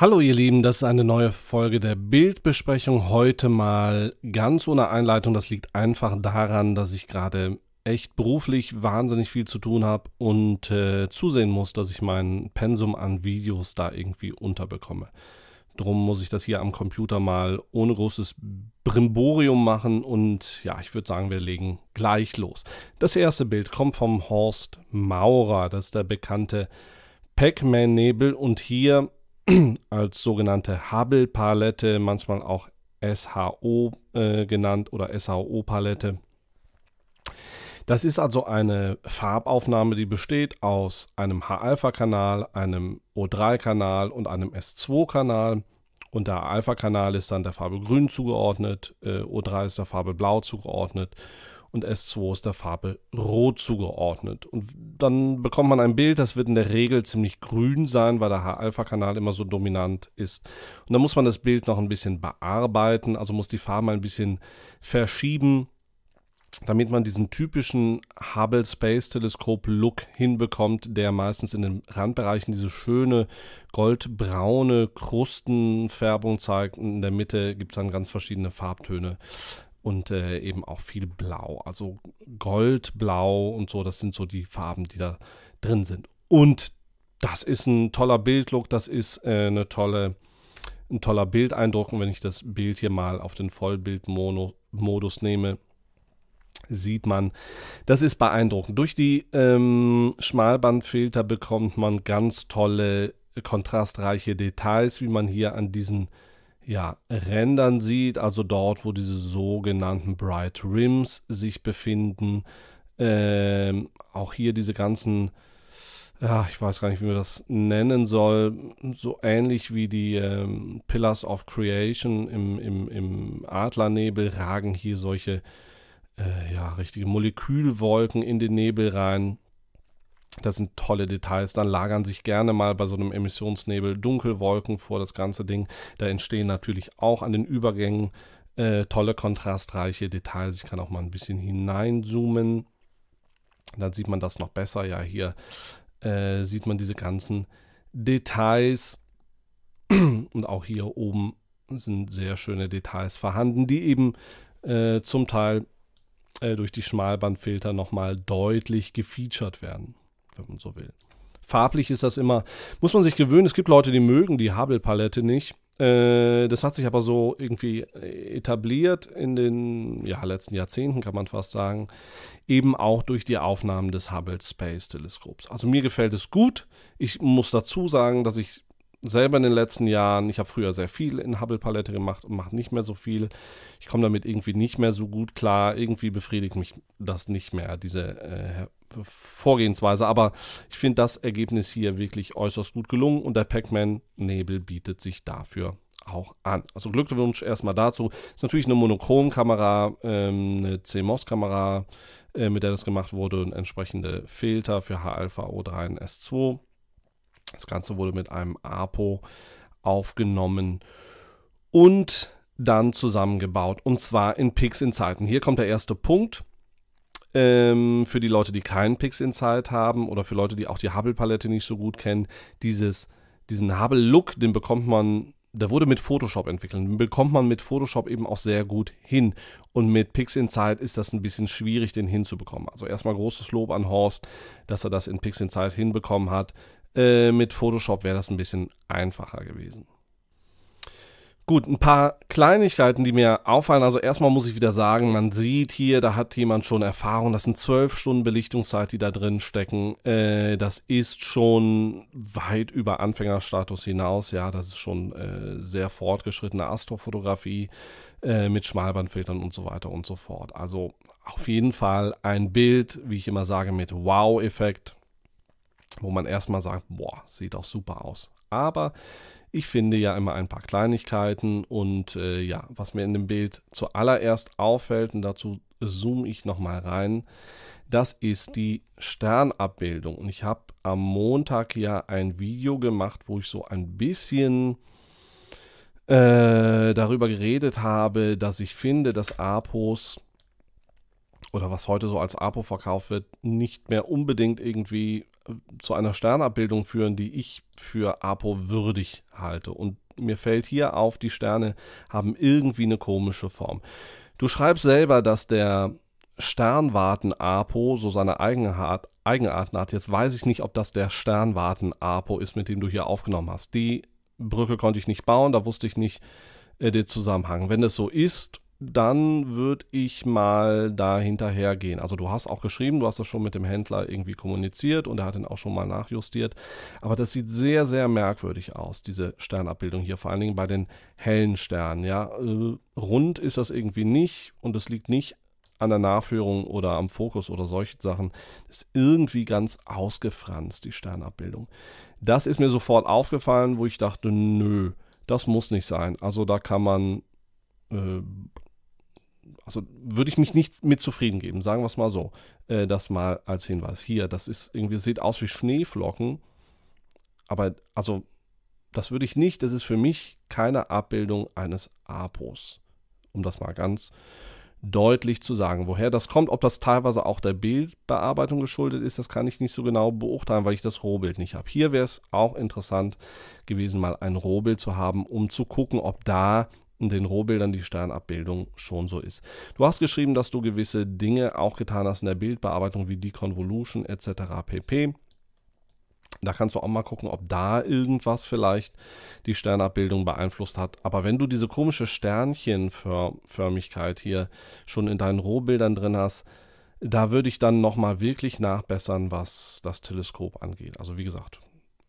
Hallo ihr Lieben, das ist eine neue Folge der Bildbesprechung. Heute mal ganz ohne Einleitung. Das liegt einfach daran, dass ich gerade echt beruflich wahnsinnig viel zu tun habe und äh, zusehen muss, dass ich mein Pensum an Videos da irgendwie unterbekomme. Drum muss ich das hier am Computer mal ohne großes Brimborium machen und ja, ich würde sagen, wir legen gleich los. Das erste Bild kommt vom Horst Maurer, das ist der bekannte Pac-Man-Nebel und hier als sogenannte Hubble-Palette, manchmal auch SHO äh, genannt oder SHO-Palette. Das ist also eine Farbaufnahme, die besteht aus einem H-Alpha-Kanal, einem O3-Kanal und einem S2-Kanal. Und der H-Alpha-Kanal ist dann der Farbe grün zugeordnet, äh, O3 ist der Farbe blau zugeordnet und S2 ist der Farbe Rot zugeordnet. Und dann bekommt man ein Bild, das wird in der Regel ziemlich grün sein, weil der H-Alpha-Kanal immer so dominant ist. Und dann muss man das Bild noch ein bisschen bearbeiten, also muss die Farben ein bisschen verschieben, damit man diesen typischen Hubble Space Teleskop Look hinbekommt, der meistens in den Randbereichen diese schöne goldbraune Krustenfärbung zeigt. Und in der Mitte gibt es dann ganz verschiedene Farbtöne und äh, eben auch viel Blau. Also Gold, Blau und so, das sind so die Farben, die da drin sind. Und das ist ein toller Bildlook, das ist äh, eine tolle, ein toller Bildeindruck. Und wenn ich das Bild hier mal auf den Vollbildmodus nehme, sieht man, das ist beeindruckend. Durch die ähm, Schmalbandfilter bekommt man ganz tolle, kontrastreiche Details, wie man hier an diesen ja, Rändern sieht, also dort, wo diese sogenannten Bright Rims sich befinden. Ähm, auch hier diese ganzen, ja, ich weiß gar nicht, wie man das nennen soll, so ähnlich wie die ähm, Pillars of Creation im, im, im Adlernebel ragen hier solche, äh, ja, richtige Molekülwolken in den Nebel rein. Das sind tolle Details. Dann lagern sich gerne mal bei so einem Emissionsnebel Dunkelwolken vor das ganze Ding. Da entstehen natürlich auch an den Übergängen äh, tolle kontrastreiche Details. Ich kann auch mal ein bisschen hineinzoomen. Dann sieht man das noch besser. Ja, hier äh, sieht man diese ganzen Details. Und auch hier oben sind sehr schöne Details vorhanden, die eben äh, zum Teil äh, durch die Schmalbandfilter nochmal deutlich gefeatured werden wenn man so will. Farblich ist das immer, muss man sich gewöhnen. Es gibt Leute, die mögen die Hubble-Palette nicht. Äh, das hat sich aber so irgendwie äh, etabliert in den ja, letzten Jahrzehnten, kann man fast sagen. Eben auch durch die Aufnahmen des Hubble Space Teleskops. Also mir gefällt es gut. Ich muss dazu sagen, dass ich selber in den letzten Jahren, ich habe früher sehr viel in Hubble-Palette gemacht und mache nicht mehr so viel. Ich komme damit irgendwie nicht mehr so gut klar. Irgendwie befriedigt mich das nicht mehr, diese äh, Vorgehensweise. Aber ich finde das Ergebnis hier wirklich äußerst gut gelungen und der Pac-Man-Nebel bietet sich dafür auch an. Also Glückwunsch erstmal dazu. Ist natürlich eine Monochromkamera, ähm, eine CMOS-Kamera, äh, mit der das gemacht wurde und entsprechende Filter für H-Alpha o 3 und S2 das Ganze wurde mit einem APO aufgenommen und dann zusammengebaut und zwar in Pix Und Hier kommt der erste Punkt. Ähm, für die Leute, die keinen Pix Insight haben oder für Leute, die auch die Hubble-Palette nicht so gut kennen, dieses, diesen Hubble-Look, den bekommt man, der wurde mit Photoshop entwickelt, den bekommt man mit Photoshop eben auch sehr gut hin. Und mit Pix Insight ist das ein bisschen schwierig, den hinzubekommen. Also erstmal großes Lob an Horst, dass er das in Pix Insight hinbekommen hat. Äh, mit Photoshop wäre das ein bisschen einfacher gewesen. Gut, ein paar Kleinigkeiten, die mir auffallen. Also erstmal muss ich wieder sagen, man sieht hier, da hat jemand schon Erfahrung. Das sind zwölf Stunden Belichtungszeit, die da drin stecken. Äh, das ist schon weit über Anfängerstatus hinaus. Ja, das ist schon äh, sehr fortgeschrittene Astrofotografie äh, mit Schmalbandfiltern und so weiter und so fort. Also auf jeden Fall ein Bild, wie ich immer sage, mit Wow-Effekt wo man erstmal sagt, boah, sieht auch super aus. Aber ich finde ja immer ein paar Kleinigkeiten und äh, ja, was mir in dem Bild zuallererst auffällt, und dazu zoome ich nochmal rein, das ist die Sternabbildung. Und ich habe am Montag ja ein Video gemacht, wo ich so ein bisschen äh, darüber geredet habe, dass ich finde, dass Apos oder was heute so als Apo verkauft wird, nicht mehr unbedingt irgendwie zu einer Sternabbildung führen, die ich für Apo würdig halte. Und mir fällt hier auf, die Sterne haben irgendwie eine komische Form. Du schreibst selber, dass der Sternwarten-Apo so seine Eigenart, Eigenarten hat. Jetzt weiß ich nicht, ob das der Sternwarten-Apo ist, mit dem du hier aufgenommen hast. Die Brücke konnte ich nicht bauen, da wusste ich nicht äh, den Zusammenhang. Wenn es so ist, dann würde ich mal da hinterher gehen. Also du hast auch geschrieben, du hast das schon mit dem Händler irgendwie kommuniziert und er hat ihn auch schon mal nachjustiert. Aber das sieht sehr, sehr merkwürdig aus, diese Sternabbildung hier, vor allen Dingen bei den hellen Sternen. Ja, äh, rund ist das irgendwie nicht und es liegt nicht an der Nachführung oder am Fokus oder solche Sachen. Das ist irgendwie ganz ausgefranst, die Sternabbildung. Das ist mir sofort aufgefallen, wo ich dachte, nö, das muss nicht sein. Also da kann man äh, also würde ich mich nicht mit zufrieden geben, sagen wir es mal so. Äh, das mal als Hinweis. Hier, das ist irgendwie, sieht aus wie Schneeflocken, aber also das würde ich nicht, das ist für mich keine Abbildung eines Apos. Um das mal ganz deutlich zu sagen, woher das kommt, ob das teilweise auch der Bildbearbeitung geschuldet ist, das kann ich nicht so genau beurteilen, weil ich das Rohbild nicht habe. Hier wäre es auch interessant gewesen, mal ein Rohbild zu haben, um zu gucken, ob da den Rohbildern die Sternabbildung schon so ist. Du hast geschrieben, dass du gewisse Dinge auch getan hast in der Bildbearbeitung wie Deconvolution etc. pp. Da kannst du auch mal gucken, ob da irgendwas vielleicht die Sternabbildung beeinflusst hat. Aber wenn du diese komische Sternchenförmigkeit hier schon in deinen Rohbildern drin hast, da würde ich dann nochmal wirklich nachbessern, was das Teleskop angeht. Also wie gesagt,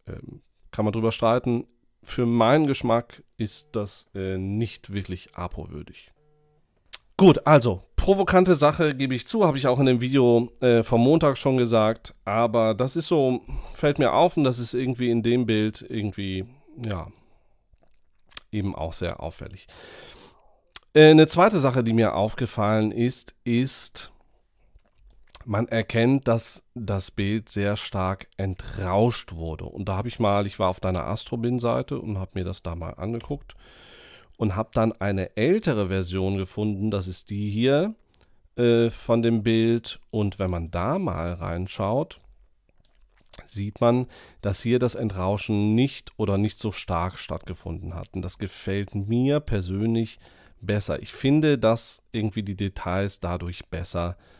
ähm, kann man drüber streiten für meinen Geschmack ist das äh, nicht wirklich APO-würdig. Gut, also, provokante Sache gebe ich zu, habe ich auch in dem Video äh, vom Montag schon gesagt, aber das ist so, fällt mir auf und das ist irgendwie in dem Bild irgendwie, ja, eben auch sehr auffällig. Äh, eine zweite Sache, die mir aufgefallen ist, ist, man erkennt, dass das Bild sehr stark entrauscht wurde. Und da habe ich mal, ich war auf deiner Astrobin-Seite und habe mir das da mal angeguckt und habe dann eine ältere Version gefunden. Das ist die hier äh, von dem Bild. Und wenn man da mal reinschaut, sieht man, dass hier das Entrauschen nicht oder nicht so stark stattgefunden hat. Und das gefällt mir persönlich besser. Ich finde, dass irgendwie die Details dadurch besser sind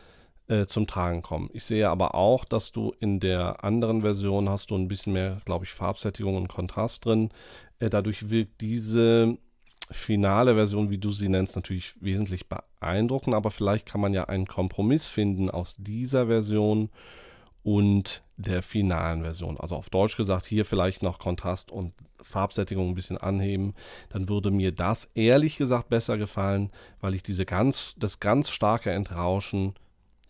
äh, zum Tragen kommen. Ich sehe aber auch, dass du in der anderen Version hast du ein bisschen mehr, glaube ich, Farbsättigung und Kontrast drin. Äh, dadurch wirkt diese finale Version, wie du sie nennst, natürlich wesentlich beeindruckend, aber vielleicht kann man ja einen Kompromiss finden aus dieser Version und der finalen Version. Also auf Deutsch gesagt, hier vielleicht noch Kontrast und Farbsättigung ein bisschen anheben, dann würde mir das ehrlich gesagt besser gefallen, weil ich diese ganz, das ganz starke Entrauschen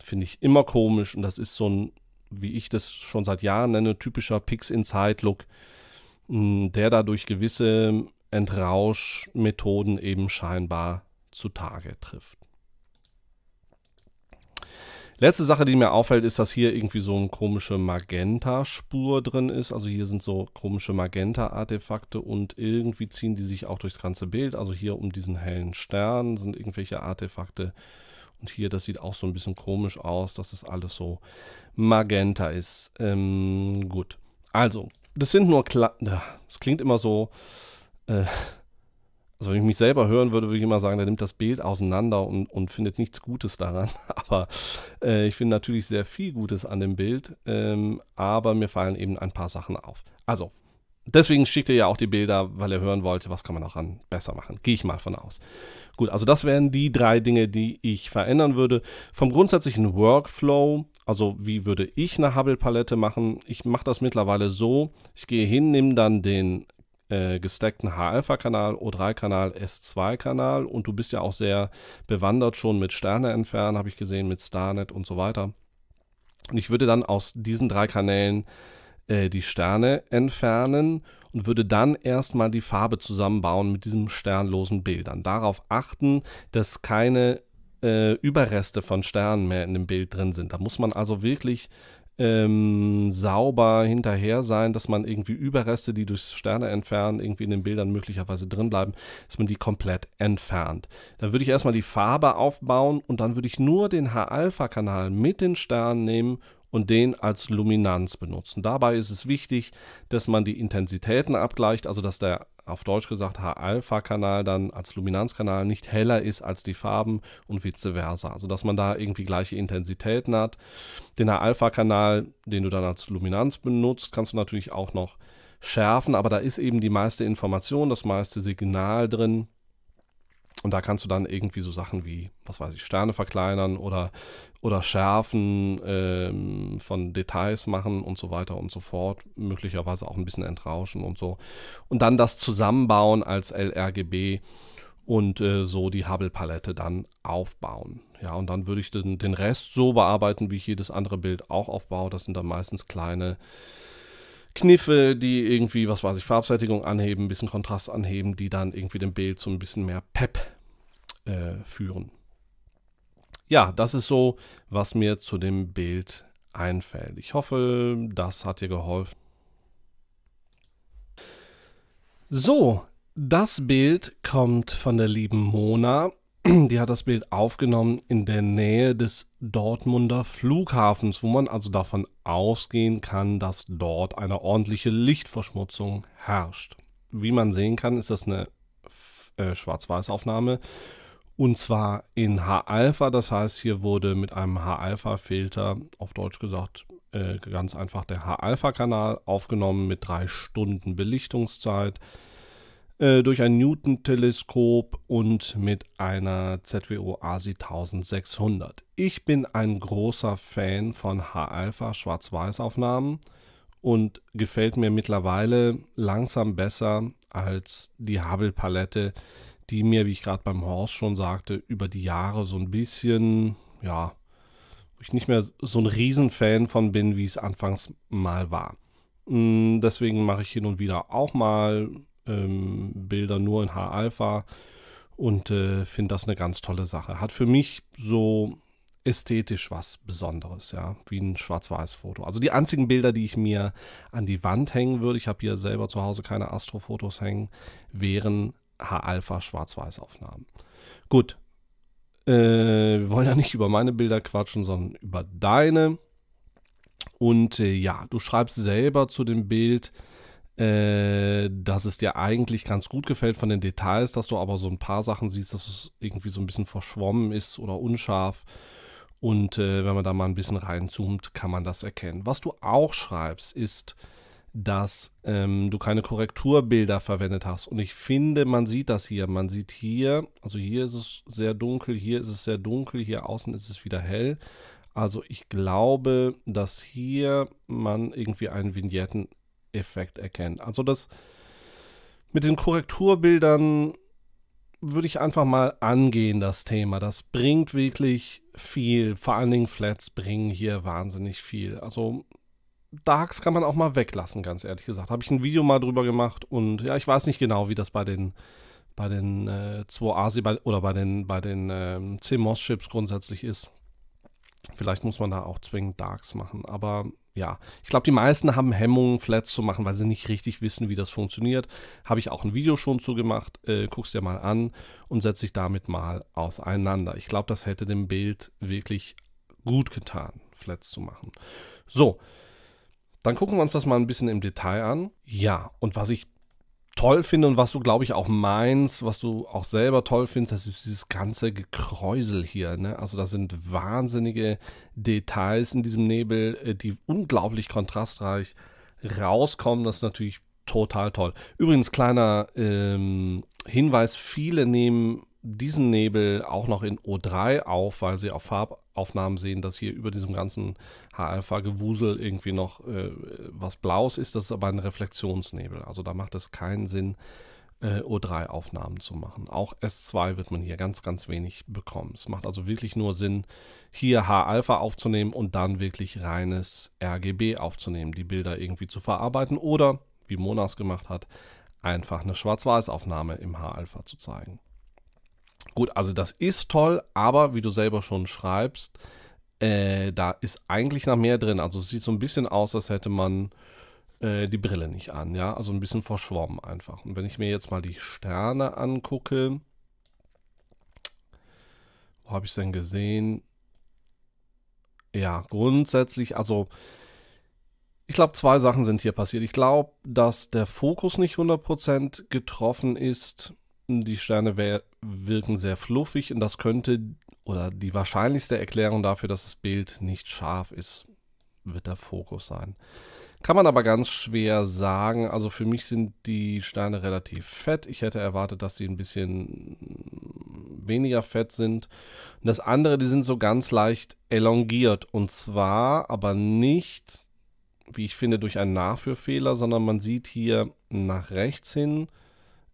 Finde ich immer komisch und das ist so ein, wie ich das schon seit Jahren nenne, typischer Picks Inside Look, hm, der dadurch gewisse Entrauschmethoden eben scheinbar zutage trifft. Letzte Sache, die mir auffällt, ist, dass hier irgendwie so eine komische Magenta-Spur drin ist. Also hier sind so komische Magenta-Artefakte und irgendwie ziehen die sich auch durchs ganze Bild. Also hier um diesen hellen Stern sind irgendwelche Artefakte äh, und hier, das sieht auch so ein bisschen komisch aus, dass das alles so magenta ist. Ähm, gut. Also, das sind nur kleine. Es klingt immer so. Äh, also, wenn ich mich selber hören würde, würde ich immer sagen, der nimmt das Bild auseinander und, und findet nichts Gutes daran. Aber äh, ich finde natürlich sehr viel Gutes an dem Bild. Ähm, aber mir fallen eben ein paar Sachen auf. Also, deswegen schickt er ja auch die Bilder, weil er hören wollte, was kann man auch an besser machen. Gehe ich mal von aus. Gut, also das wären die drei Dinge, die ich verändern würde. Vom grundsätzlichen Workflow, also wie würde ich eine Hubble-Palette machen? Ich mache das mittlerweile so, ich gehe hin, nehme dann den äh, gestackten H-Alpha-Kanal, O3-Kanal, S2-Kanal und du bist ja auch sehr bewandert schon mit Sterne entfernen, habe ich gesehen, mit Starnet und so weiter. Und ich würde dann aus diesen drei Kanälen äh, die Sterne entfernen und würde dann erstmal die Farbe zusammenbauen mit diesen sternlosen Bildern. Darauf achten, dass keine äh, Überreste von Sternen mehr in dem Bild drin sind. Da muss man also wirklich ähm, sauber hinterher sein, dass man irgendwie Überreste, die durch Sterne entfernen, irgendwie in den Bildern möglicherweise drin bleiben, dass man die komplett entfernt. Dann würde ich erstmal die Farbe aufbauen und dann würde ich nur den H-Alpha-Kanal mit den Sternen nehmen und den als Luminanz benutzen. Dabei ist es wichtig, dass man die Intensitäten abgleicht, also dass der auf Deutsch gesagt H-Alpha-Kanal dann als Luminanzkanal nicht heller ist als die Farben und vice versa. Also dass man da irgendwie gleiche Intensitäten hat. Den H-Alpha-Kanal, den du dann als Luminanz benutzt, kannst du natürlich auch noch schärfen, aber da ist eben die meiste Information, das meiste Signal drin. Und da kannst du dann irgendwie so Sachen wie, was weiß ich, Sterne verkleinern oder, oder Schärfen ähm, von Details machen und so weiter und so fort. Möglicherweise auch ein bisschen entrauschen und so. Und dann das zusammenbauen als LRGB und äh, so die Hubble-Palette dann aufbauen. Ja, und dann würde ich den, den Rest so bearbeiten, wie ich jedes andere Bild auch aufbaue. Das sind dann meistens kleine Kniffe, die irgendwie, was weiß ich, Farbsättigung anheben, ein bisschen Kontrast anheben, die dann irgendwie dem Bild so ein bisschen mehr Pep äh, führen. Ja, das ist so, was mir zu dem Bild einfällt. Ich hoffe, das hat dir geholfen. So, das Bild kommt von der lieben Mona die hat das Bild aufgenommen in der Nähe des Dortmunder Flughafens, wo man also davon ausgehen kann, dass dort eine ordentliche Lichtverschmutzung herrscht. Wie man sehen kann, ist das eine äh, Schwarz-Weiß-Aufnahme und zwar in H-Alpha. Das heißt, hier wurde mit einem H-Alpha-Filter, auf Deutsch gesagt, äh, ganz einfach der H-Alpha-Kanal aufgenommen mit drei Stunden Belichtungszeit. Äh, durch ein Newton-Teleskop und mit einer ZWO ASI 1600. Ich bin ein großer Fan von H-Alpha Schwarz-Weiß-Aufnahmen und gefällt mir mittlerweile langsam besser als die Hubble-Palette, die mir, wie ich gerade beim Horst schon sagte, über die Jahre so ein bisschen, ja, ich nicht mehr so ein Riesenfan von bin, wie es anfangs mal war. Mm, deswegen mache ich hin und wieder auch mal ähm, Bilder nur in H-Alpha und äh, finde das eine ganz tolle Sache. Hat für mich so ästhetisch was Besonderes, ja, wie ein schwarz-weiß Foto. Also die einzigen Bilder, die ich mir an die Wand hängen würde, ich habe hier selber zu Hause keine Astrofotos hängen, wären H-Alpha schwarz-weiß Aufnahmen. Gut, äh, wir wollen ja nicht über meine Bilder quatschen, sondern über deine. Und äh, ja, du schreibst selber zu dem Bild, äh, dass es dir eigentlich ganz gut gefällt von den Details, dass du aber so ein paar Sachen siehst, dass es irgendwie so ein bisschen verschwommen ist oder unscharf. Und äh, wenn man da mal ein bisschen reinzoomt, kann man das erkennen. Was du auch schreibst, ist, dass ähm, du keine Korrekturbilder verwendet hast. Und ich finde, man sieht das hier. Man sieht hier, also hier ist es sehr dunkel, hier ist es sehr dunkel, hier außen ist es wieder hell. Also ich glaube, dass hier man irgendwie einen Vignetten, Effekt erkennt. Also das mit den Korrekturbildern würde ich einfach mal angehen, das Thema. Das bringt wirklich viel. Vor allen Dingen Flats bringen hier wahnsinnig viel. Also Darks kann man auch mal weglassen, ganz ehrlich gesagt. Habe ich ein Video mal drüber gemacht und ja, ich weiß nicht genau, wie das bei den bei den äh, 2ASI bei, oder bei den bei den ähm, CMOS-Chips grundsätzlich ist. Vielleicht muss man da auch zwingend Darks machen, aber ja, ich glaube, die meisten haben Hemmungen, Flats zu machen, weil sie nicht richtig wissen, wie das funktioniert. Habe ich auch ein Video schon zugemacht. gemacht. Äh, guck's dir mal an und setze dich damit mal auseinander. Ich glaube, das hätte dem Bild wirklich gut getan, Flats zu machen. So, dann gucken wir uns das mal ein bisschen im Detail an. Ja, und was ich toll finde und was du, glaube ich, auch meinst, was du auch selber toll findest, das ist dieses ganze Gekräusel hier. Ne? Also da sind wahnsinnige Details in diesem Nebel, äh, die unglaublich kontrastreich rauskommen. Das ist natürlich total toll. Übrigens, kleiner ähm, Hinweis, viele nehmen diesen Nebel auch noch in O3 auf, weil sie auf Farbaufnahmen sehen, dass hier über diesem ganzen H-Alpha-Gewusel irgendwie noch äh, was Blaues ist. Das ist aber ein Reflexionsnebel. Also da macht es keinen Sinn, äh, O3-Aufnahmen zu machen. Auch S2 wird man hier ganz, ganz wenig bekommen. Es macht also wirklich nur Sinn, hier H-Alpha aufzunehmen und dann wirklich reines RGB aufzunehmen, die Bilder irgendwie zu verarbeiten oder, wie Monas gemacht hat, einfach eine Schwarz-Weiß-Aufnahme im H-Alpha zu zeigen gut. Also das ist toll, aber wie du selber schon schreibst, äh, da ist eigentlich noch mehr drin. Also es sieht so ein bisschen aus, als hätte man äh, die Brille nicht an, ja. Also ein bisschen verschwommen einfach. Und wenn ich mir jetzt mal die Sterne angucke, wo habe ich es denn gesehen? Ja, grundsätzlich, also ich glaube, zwei Sachen sind hier passiert. Ich glaube, dass der Fokus nicht 100% getroffen ist die Sterne wirken sehr fluffig und das könnte oder die wahrscheinlichste Erklärung dafür, dass das Bild nicht scharf ist, wird der Fokus sein. Kann man aber ganz schwer sagen. Also für mich sind die Sterne relativ fett. Ich hätte erwartet, dass sie ein bisschen weniger fett sind. Das andere, die sind so ganz leicht elongiert. Und zwar aber nicht, wie ich finde, durch einen Nachführfehler, sondern man sieht hier nach rechts hin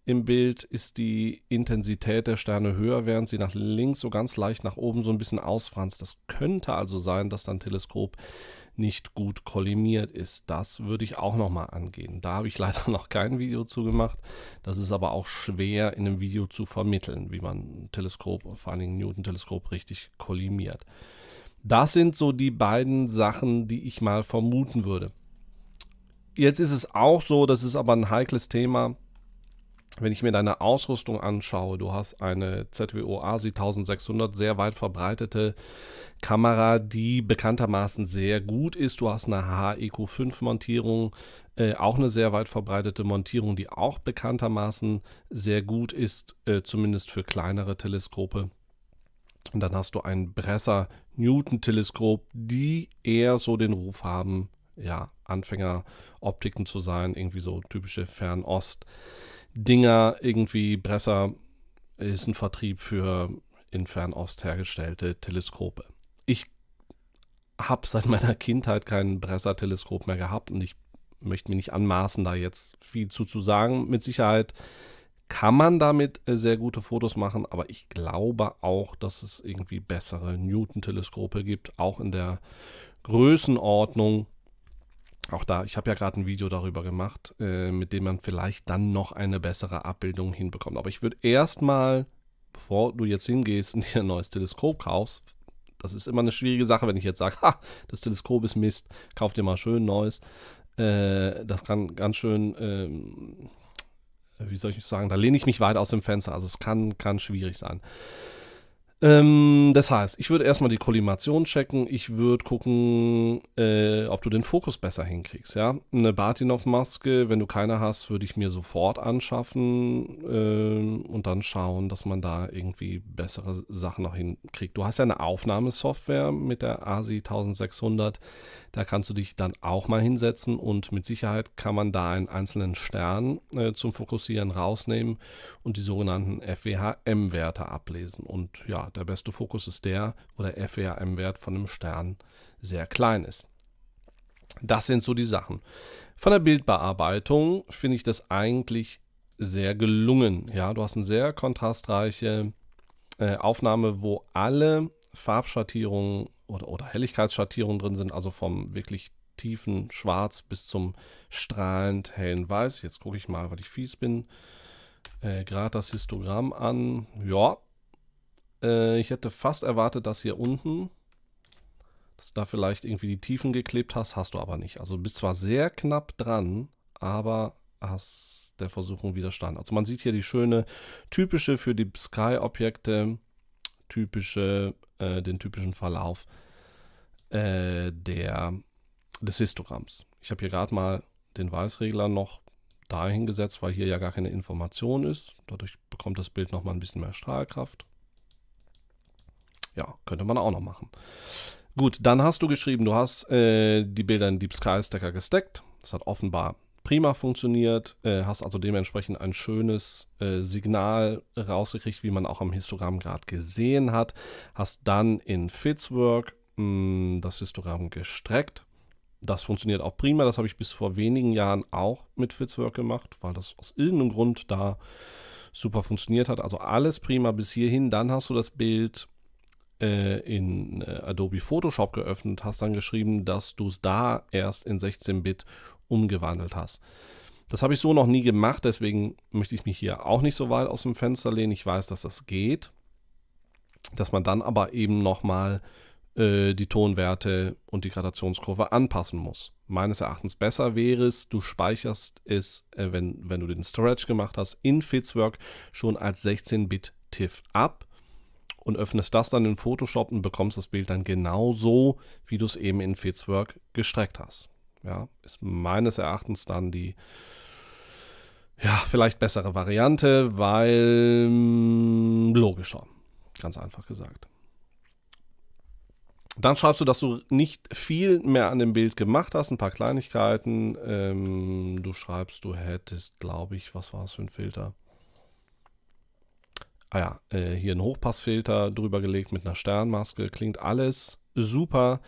im Bild ist die Intensität der Sterne höher, während sie nach links so ganz leicht nach oben so ein bisschen ausfranst. Das könnte also sein, dass dein Teleskop nicht gut kollimiert ist. Das würde ich auch nochmal angehen. Da habe ich leider noch kein Video zu gemacht. Das ist aber auch schwer in einem Video zu vermitteln, wie man ein Teleskop, vor allen Dingen Newton-Teleskop, richtig kollimiert. Das sind so die beiden Sachen, die ich mal vermuten würde. Jetzt ist es auch so, das ist aber ein heikles Thema wenn ich mir deine Ausrüstung anschaue, du hast eine ZWO ASI 1600, sehr weit verbreitete Kamera, die bekanntermaßen sehr gut ist. Du hast eine HEQ5-Montierung, äh, auch eine sehr weit verbreitete Montierung, die auch bekanntermaßen sehr gut ist, äh, zumindest für kleinere Teleskope. Und dann hast du ein Bresser Newton-Teleskop, die eher so den Ruf haben, ja, Anfängeroptiken zu sein, irgendwie so typische Fernost. Dinger irgendwie Bresser ist ein Vertrieb für in Fernost hergestellte Teleskope. Ich habe seit meiner Kindheit kein Bresser-Teleskop mehr gehabt und ich möchte mir nicht anmaßen, da jetzt viel zu, zu sagen. Mit Sicherheit kann man damit äh, sehr gute Fotos machen, aber ich glaube auch, dass es irgendwie bessere Newton-Teleskope gibt, auch in der Größenordnung auch da, ich habe ja gerade ein Video darüber gemacht, äh, mit dem man vielleicht dann noch eine bessere Abbildung hinbekommt. Aber ich würde erstmal, bevor du jetzt hingehst und dir ein neues Teleskop kaufst, das ist immer eine schwierige Sache, wenn ich jetzt sage, ha, das Teleskop ist Mist, kauf dir mal schön neues. Äh, das kann ganz schön, ähm, wie soll ich sagen, da lehne ich mich weit aus dem Fenster. Also es kann, kann schwierig sein. Ähm, das heißt, ich würde erstmal die Kollimation checken. Ich würde gucken, äh, ob du den Fokus besser hinkriegst. Ja? Eine Bartinov-Maske, wenn du keine hast, würde ich mir sofort anschaffen äh, und dann schauen, dass man da irgendwie bessere Sachen noch hinkriegt. Du hast ja eine Aufnahmesoftware mit der ASI 1600. Da kannst du dich dann auch mal hinsetzen und mit Sicherheit kann man da einen einzelnen Stern äh, zum Fokussieren rausnehmen und die sogenannten FWHM-Werte ablesen. Und ja, der beste Fokus ist der, wo der FEAM-Wert von einem Stern sehr klein ist. Das sind so die Sachen. Von der Bildbearbeitung finde ich das eigentlich sehr gelungen. Ja, du hast eine sehr kontrastreiche äh, Aufnahme, wo alle Farbschattierungen oder, oder Helligkeitsschattierungen drin sind, also vom wirklich tiefen Schwarz bis zum strahlend hellen Weiß. Jetzt gucke ich mal, weil ich fies bin. Äh, Gerade das Histogramm an. Ja, äh, ich hätte fast erwartet, dass hier unten, dass du da vielleicht irgendwie die Tiefen geklebt hast, hast du aber nicht. Also bist zwar sehr knapp dran, aber hast der Versuchung widerstanden. Also man sieht hier die schöne, typische für die Sky-Objekte, typische, äh, den typischen Verlauf äh, der, des Histogramms. Ich habe hier gerade mal den Weißregler noch dahin gesetzt, weil hier ja gar keine Information ist. Dadurch bekommt das Bild nochmal ein bisschen mehr Strahlkraft. Ja, könnte man auch noch machen. Gut, dann hast du geschrieben, du hast äh, die Bilder in Deep Sky Stacker gesteckt. Das hat offenbar prima funktioniert. Äh, hast also dementsprechend ein schönes äh, Signal rausgekriegt, wie man auch am Histogramm gerade gesehen hat. Hast dann in Fitzwork mh, mm, das Histogramm gestreckt. Das funktioniert auch prima. Das habe ich bis vor wenigen Jahren auch mit Fitzwork gemacht, weil das aus irgendeinem Grund da super funktioniert hat. Also alles prima bis hierhin. Dann hast du das Bild äh, in äh, Adobe Photoshop geöffnet, hast dann geschrieben, dass du es da erst in 16-Bit umgewandelt hast. Das habe ich so noch nie gemacht, deswegen möchte ich mich hier auch nicht so weit aus dem Fenster lehnen. Ich weiß, dass das geht, dass man dann aber eben nochmal äh, die Tonwerte und die Gradationskurve anpassen muss. Meines Erachtens besser wäre es, du speicherst es, äh, wenn, wenn du den Storage gemacht hast, in Fitzwork schon als 16-Bit-TIFF ab und öffnest das dann in Photoshop und bekommst das Bild dann genau so, wie du es eben in Fitzwork gestreckt hast. Ja, ist meines Erachtens dann die ja, vielleicht bessere Variante, weil mm, logischer, ganz einfach gesagt. Dann schreibst du, dass du nicht viel mehr an dem Bild gemacht hast, ein paar Kleinigkeiten. Ähm, du schreibst, du hättest, glaube ich, was war es für ein Filter? ah ja, äh, hier ein Hochpassfilter drüber gelegt mit einer Sternmaske. Klingt alles super.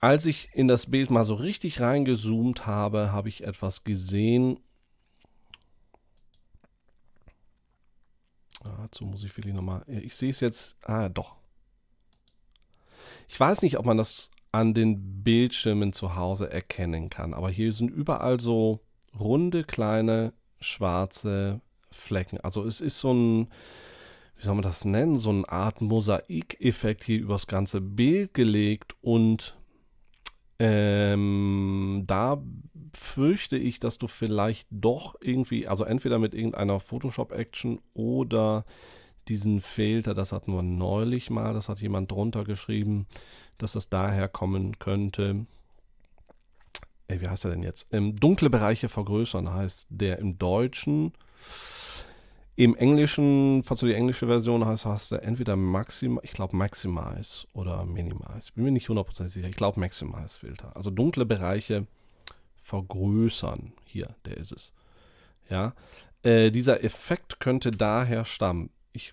Als ich in das Bild mal so richtig reingezoomt habe, habe ich etwas gesehen. Ah, dazu muss ich wirklich nochmal. Ich sehe es jetzt. Ah, doch. Ich weiß nicht, ob man das an den Bildschirmen zu Hause erkennen kann, aber hier sind überall so runde, kleine, schwarze Flecken. Also es ist so ein, wie soll man das nennen, so eine Art Mosaikeffekt hier übers ganze Bild gelegt und ähm, da fürchte ich, dass du vielleicht doch irgendwie, also entweder mit irgendeiner Photoshop-Action oder diesen Filter, das hat nur neulich mal, das hat jemand drunter geschrieben, dass das daher kommen könnte. Ey, wie heißt er denn jetzt? Ähm, dunkle Bereiche vergrößern heißt der im Deutschen. Im Englischen, falls du die englische Version hast, hast du entweder Maxima, ich glaube Maximize oder Minimize. Bin mir nicht hundertprozentig sicher. Ich glaube Maximize Filter. Also dunkle Bereiche vergrößern. Hier, der ist es. Ja, äh, dieser Effekt könnte daher stammen. Ich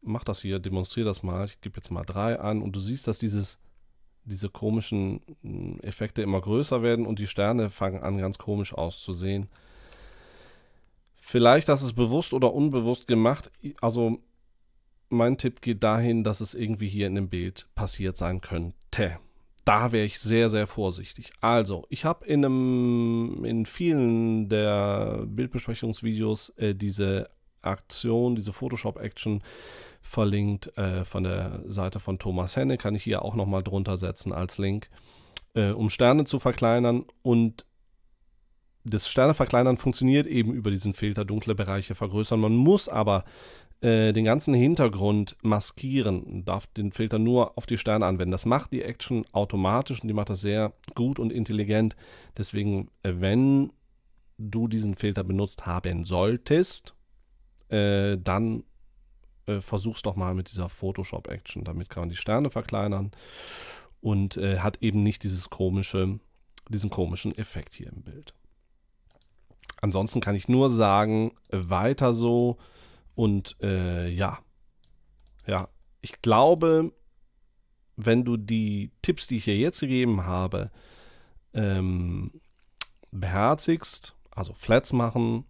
mache das hier, demonstriere das mal. Ich gebe jetzt mal drei an und du siehst, dass dieses, diese komischen hm, Effekte immer größer werden und die Sterne fangen an, ganz komisch auszusehen. Vielleicht hast du es bewusst oder unbewusst gemacht. Also mein Tipp geht dahin, dass es irgendwie hier in dem Bild passiert sein könnte. Da wäre ich sehr, sehr vorsichtig. Also, ich habe in, in vielen der Bildbesprechungsvideos äh, diese Aktion, diese Photoshop-Action verlinkt äh, von der Seite von Thomas Henne. Kann ich hier auch nochmal drunter setzen als Link, äh, um Sterne zu verkleinern. Und das Sterneverkleinern funktioniert eben über diesen Filter, dunkle Bereiche vergrößern. Man muss aber äh, den ganzen Hintergrund maskieren, darf den Filter nur auf die Sterne anwenden. Das macht die Action automatisch und die macht das sehr gut und intelligent. Deswegen, äh, wenn du diesen Filter benutzt haben solltest, äh, dann äh, versuch's doch mal mit dieser Photoshop-Action. Damit kann man die Sterne verkleinern und äh, hat eben nicht dieses komische, diesen komischen Effekt hier im Bild ansonsten kann ich nur sagen, weiter so. Und äh, ja. Ja. Ich glaube, wenn du die Tipps, die ich hier jetzt gegeben habe, ähm, beherzigst, also Flats machen,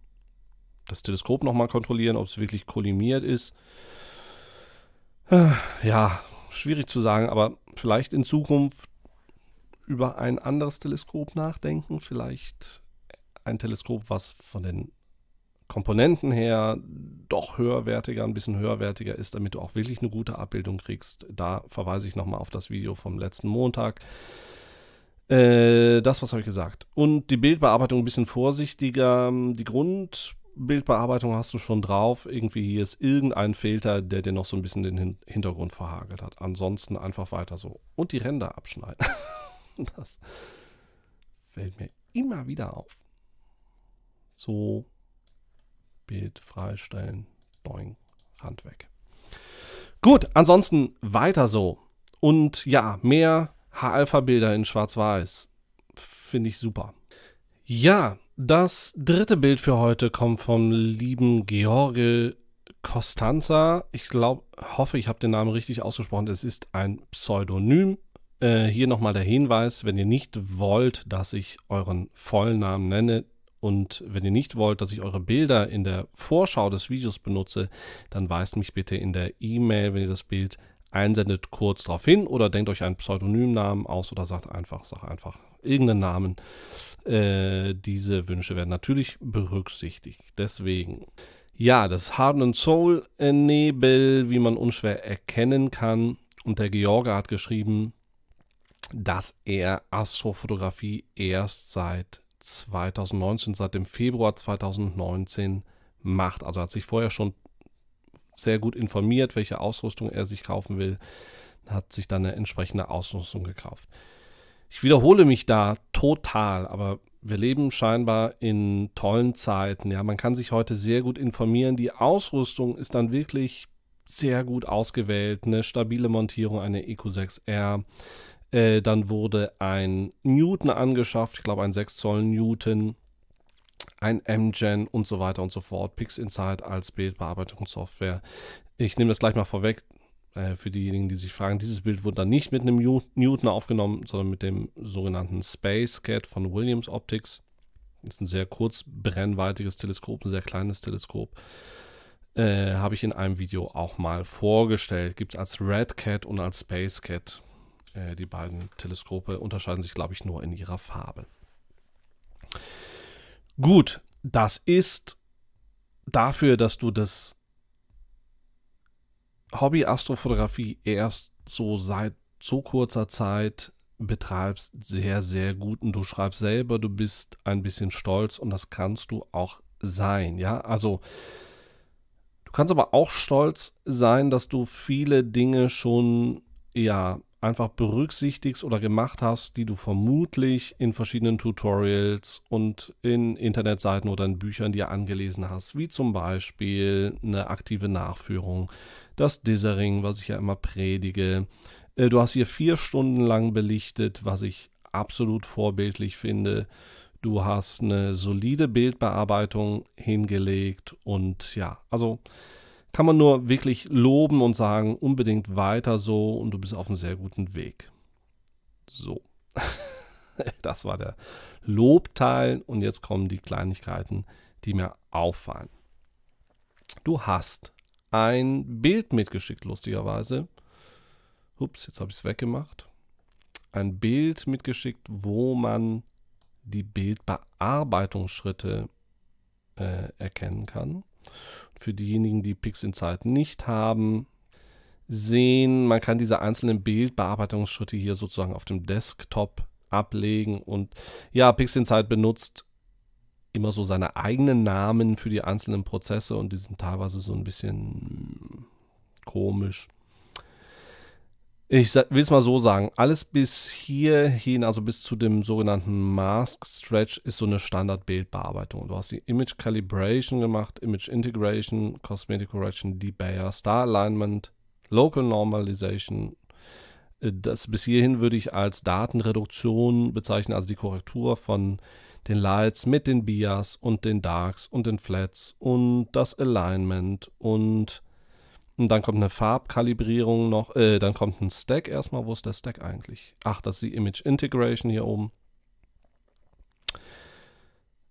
das Teleskop nochmal kontrollieren, ob es wirklich kollimiert ist. Äh, ja, schwierig zu sagen, aber vielleicht in Zukunft über ein anderes Teleskop nachdenken, vielleicht ein Teleskop, was von den Komponenten her doch höherwertiger, ein bisschen höherwertiger ist, damit du auch wirklich eine gute Abbildung kriegst. Da verweise ich nochmal auf das Video vom letzten Montag. Äh, das, was habe ich gesagt. Und die Bildbearbeitung ein bisschen vorsichtiger. Die Grundbildbearbeitung hast du schon drauf. Irgendwie hier ist irgendein Filter, der dir noch so ein bisschen den Hintergrund verhagelt hat. Ansonsten einfach weiter so. Und die Ränder abschneiden. das fällt mir immer wieder auf. So, Bild freistellen, boing, Rand weg. Gut, ansonsten weiter so. Und ja, mehr H-Alpha-Bilder in Schwarz-Weiß. Finde ich super. Ja, das dritte Bild für heute kommt vom lieben George Costanza. Ich glaube, hoffe, ich habe den Namen richtig ausgesprochen. Es ist ein Pseudonym. Äh, hier nochmal der Hinweis, wenn ihr nicht wollt, dass ich euren vollen Namen nenne, und wenn ihr nicht wollt, dass ich eure Bilder in der Vorschau des Videos benutze, dann weist mich bitte in der E-Mail, wenn ihr das Bild einsendet, kurz darauf hin oder denkt euch einen Pseudonymnamen aus oder sagt einfach, sagt einfach irgendeinen Namen. Äh, diese Wünsche werden natürlich berücksichtigt. Deswegen. Ja, das Harden and Soul Nebel, wie man unschwer erkennen kann. Und der George hat geschrieben, dass er Astrofotografie erst seit 2019, seit dem Februar 2019 macht. Also hat sich vorher schon sehr gut informiert, welche Ausrüstung er sich kaufen will, hat sich dann eine entsprechende Ausrüstung gekauft. Ich wiederhole mich da total, aber wir leben scheinbar in tollen Zeiten. Ja, man kann sich heute sehr gut informieren. Die Ausrüstung ist dann wirklich sehr gut ausgewählt. Eine stabile Montierung, eine EQ6R, äh, dann wurde ein Newton angeschafft, ich glaube ein 6 Zoll Newton, ein M-Gen und so weiter und so fort. PixInsight als Bildbearbeitungssoftware. Ich nehme das gleich mal vorweg äh, für diejenigen, die sich fragen. Dieses Bild wurde dann nicht mit einem Newton aufgenommen, sondern mit dem sogenannten SpaceCat von Williams Optics. Das ist ein sehr kurz brennweitiges Teleskop, ein sehr kleines Teleskop. Äh, Habe ich in einem Video auch mal vorgestellt. Gibt es als Red Cat und als Space Cat. Äh, die beiden Teleskope unterscheiden sich, glaube ich, nur in ihrer Farbe. Gut, das ist dafür, dass du das Hobby Astrofotografie erst so seit so kurzer Zeit betreibst, sehr, sehr gut. Und du schreibst selber, du bist ein bisschen stolz und das kannst du auch sein. Ja, also du kannst aber auch stolz sein, dass du viele Dinge schon ja einfach berücksichtigst oder gemacht hast, die du vermutlich in verschiedenen Tutorials und in Internetseiten oder in Büchern dir angelesen hast, wie zum Beispiel eine aktive Nachführung, das Dithering, was ich ja immer predige. Äh, du hast hier vier Stunden lang belichtet, was ich absolut vorbildlich finde. Du hast eine solide Bildbearbeitung hingelegt und ja, also kann man nur wirklich loben und sagen, unbedingt weiter so und du bist auf einem sehr guten Weg. So. das war der Lobteil und jetzt kommen die Kleinigkeiten, die mir auffallen. Du hast ein Bild mitgeschickt, lustigerweise. Ups, jetzt habe ich es weggemacht. Ein Bild mitgeschickt, wo man die Bildbearbeitungsschritte äh, erkennen kann. Für diejenigen, die Pix Insight nicht haben, sehen, man kann diese einzelnen Bildbearbeitungsschritte hier sozusagen auf dem Desktop ablegen und ja, Pix Insight benutzt immer so seine eigenen Namen für die einzelnen Prozesse und die sind teilweise so ein bisschen komisch ich will es mal so sagen, alles bis hierhin, also bis zu dem sogenannten Mask Stretch, ist so eine Standard-Bildbearbeitung. Du hast die Image Calibration gemacht, Image Integration, Cosmetic Correction, Debayer, Star Alignment, Local Normalization. Äh, das bis hierhin würde ich als Datenreduktion bezeichnen, also die Korrektur von den Lights mit den Bias und den Darks und den Flats und das Alignment und und dann kommt eine Farbkalibrierung noch, äh, dann kommt ein Stack erstmal. Wo ist der Stack eigentlich? Ach, das ist die Image Integration hier oben.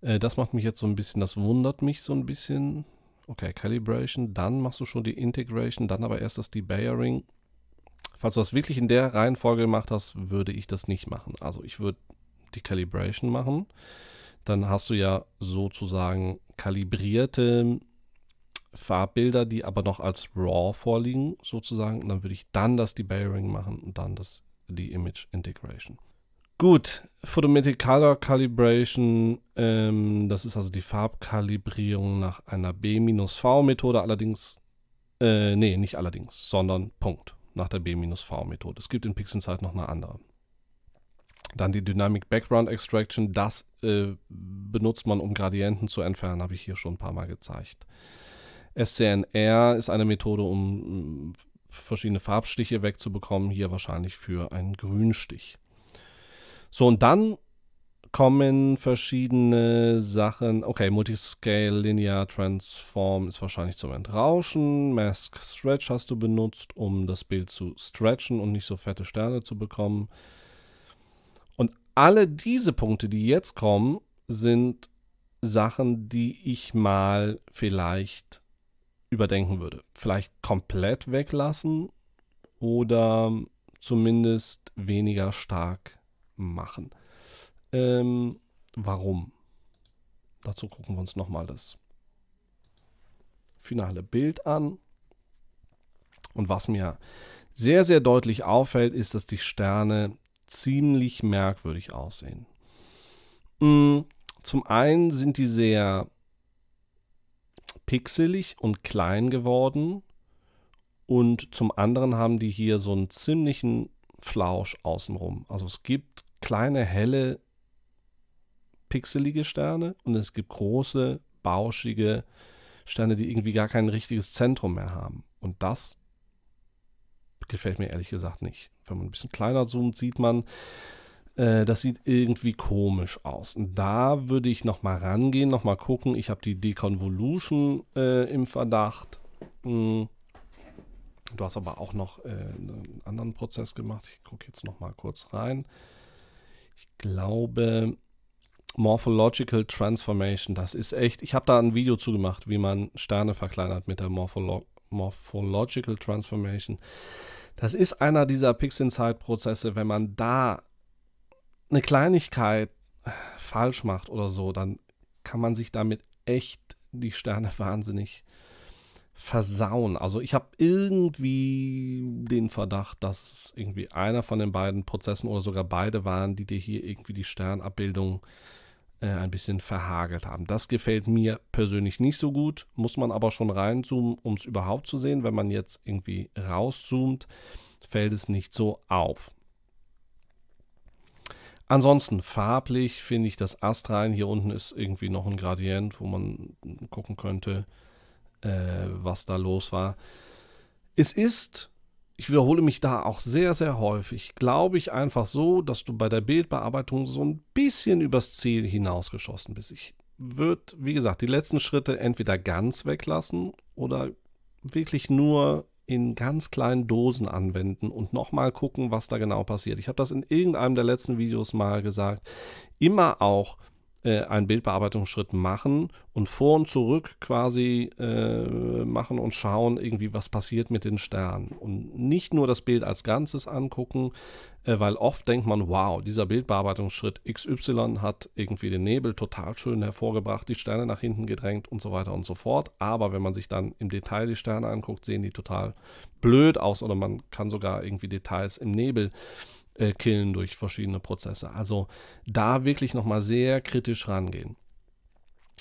Äh, das macht mich jetzt so ein bisschen, das wundert mich so ein bisschen. Okay, Calibration, dann machst du schon die Integration, dann aber erst das Debayering. Falls du das wirklich in der Reihenfolge gemacht hast, würde ich das nicht machen. Also ich würde die Calibration machen. Dann hast du ja sozusagen kalibrierte Farbbilder, die aber noch als RAW vorliegen, sozusagen. Und dann würde ich dann das Debayering machen und dann das, die Image Integration. Gut, Photometric Color Calibration, ähm, das ist also die Farbkalibrierung nach einer B-V-Methode, allerdings, äh, nee, nicht allerdings, sondern Punkt, nach der B-V-Methode. Es gibt in Pixinsight noch eine andere. Dann die Dynamic Background Extraction, das äh, benutzt man, um Gradienten zu entfernen, habe ich hier schon ein paar Mal gezeigt. SCNR ist eine Methode, um mm, verschiedene Farbstiche wegzubekommen. Hier wahrscheinlich für einen Grünstich. So, und dann kommen verschiedene Sachen. Okay, Multiscale, Linear, Transform ist wahrscheinlich zum Entrauschen. Mask Stretch hast du benutzt, um das Bild zu stretchen und nicht so fette Sterne zu bekommen. Und alle diese Punkte, die jetzt kommen, sind Sachen, die ich mal vielleicht überdenken würde. Vielleicht komplett weglassen oder zumindest weniger stark machen. Ähm, warum? Dazu gucken wir uns nochmal das finale Bild an. Und was mir sehr, sehr deutlich auffällt, ist, dass die Sterne ziemlich merkwürdig aussehen. Mm, zum einen sind die sehr pixelig und klein geworden. Und zum anderen haben die hier so einen ziemlichen Flausch außenrum. Also es gibt kleine, helle, pixelige Sterne und es gibt große, bauschige Sterne, die irgendwie gar kein richtiges Zentrum mehr haben. Und das gefällt mir ehrlich gesagt nicht. Wenn man ein bisschen kleiner zoomt, sieht man, äh, das sieht irgendwie komisch aus. Und da würde ich nochmal rangehen, nochmal gucken. Ich habe die Deconvolution äh, im Verdacht. Hm. Du hast aber auch noch äh, einen anderen Prozess gemacht. Ich gucke jetzt nochmal kurz rein. Ich glaube, Morphological Transformation, das ist echt. Ich habe da ein Video zu gemacht, wie man Sterne verkleinert mit der Morpholo Morphological Transformation. Das ist einer dieser Pix-Inside-Prozesse. Wenn man da eine Kleinigkeit äh, falsch macht oder so, dann kann man sich damit echt die Sterne wahnsinnig versauen. Also ich habe irgendwie den Verdacht, dass irgendwie einer von den beiden Prozessen oder sogar beide waren, die dir hier irgendwie die Sternabbildung äh, ein bisschen verhagelt haben. Das gefällt mir persönlich nicht so gut, muss man aber schon reinzoomen, um es überhaupt zu sehen. Wenn man jetzt irgendwie rauszoomt, fällt es nicht so auf. Ansonsten farblich finde ich das Astrein. Hier unten ist irgendwie noch ein Gradient, wo man gucken könnte, äh, was da los war. Es ist, ich wiederhole mich da auch sehr, sehr häufig, glaube ich einfach so, dass du bei der Bildbearbeitung so ein bisschen übers Ziel hinausgeschossen bist. Ich würde, wie gesagt, die letzten Schritte entweder ganz weglassen oder wirklich nur in ganz kleinen Dosen anwenden und nochmal gucken, was da genau passiert. Ich habe das in irgendeinem der letzten Videos mal gesagt. Immer auch äh, einen Bildbearbeitungsschritt machen und vor und zurück quasi äh, machen und schauen, irgendwie, was passiert mit den Sternen. Und nicht nur das Bild als Ganzes angucken, äh, weil oft denkt man, wow, dieser Bildbearbeitungsschritt XY hat irgendwie den Nebel total schön hervorgebracht, die Sterne nach hinten gedrängt und so weiter und so fort. Aber wenn man sich dann im Detail die Sterne anguckt, sehen die total blöd aus oder man kann sogar irgendwie Details im Nebel äh, äh, killen durch verschiedene Prozesse. Also da wirklich nochmal sehr kritisch rangehen.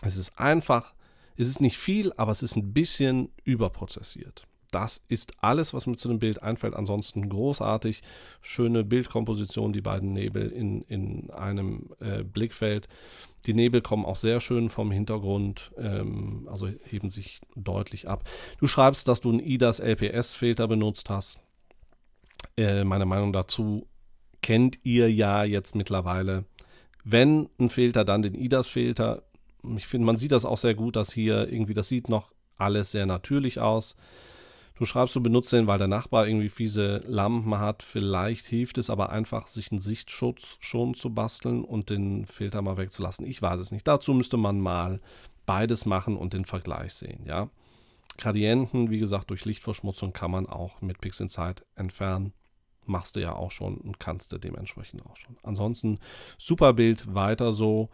Es ist einfach, es ist nicht viel, aber es ist ein bisschen überprozessiert. Das ist alles, was mir zu dem Bild einfällt. Ansonsten großartig. Schöne Bildkomposition, die beiden Nebel in, in einem äh, Blickfeld. Die Nebel kommen auch sehr schön vom Hintergrund, ähm, also heben sich deutlich ab. Du schreibst, dass du einen IDAS LPS-Filter benutzt hast. Äh, meine Meinung dazu kennt ihr ja jetzt mittlerweile. Wenn ein Filter, dann den IDAS-Filter. Ich finde, man sieht das auch sehr gut, dass hier irgendwie, das sieht noch alles sehr natürlich aus. Du schreibst, du benutzt den, weil der Nachbar irgendwie fiese Lampen hat. Vielleicht hilft es aber einfach, sich einen Sichtschutz schon zu basteln und den Filter mal wegzulassen. Ich weiß es nicht. Dazu müsste man mal beides machen und den Vergleich sehen, ja. Gradienten, wie gesagt, durch Lichtverschmutzung kann man auch mit Pixinsight entfernen machst du ja auch schon und kannst du dementsprechend auch schon. Ansonsten super Bild, weiter so.